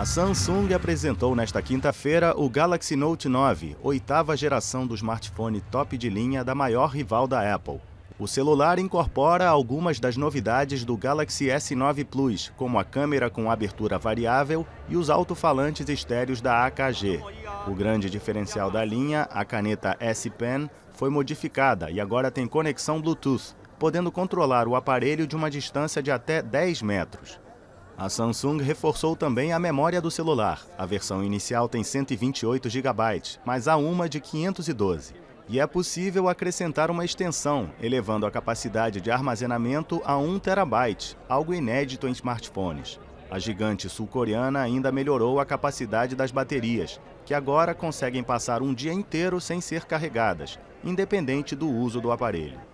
A Samsung apresentou nesta quinta-feira o Galaxy Note 9, oitava geração do smartphone top de linha da maior rival da Apple. O celular incorpora algumas das novidades do Galaxy S9 Plus, como a câmera com abertura variável e os alto-falantes estéreos da AKG. O grande diferencial da linha, a caneta S Pen, foi modificada e agora tem conexão Bluetooth, podendo controlar o aparelho de uma distância de até 10 metros. A Samsung reforçou também a memória do celular. A versão inicial tem 128 GB, mas há uma de 512. E é possível acrescentar uma extensão, elevando a capacidade de armazenamento a 1 TB, algo inédito em smartphones. A gigante sul-coreana ainda melhorou a capacidade das baterias, que agora conseguem passar um dia inteiro sem ser carregadas, independente do uso do aparelho.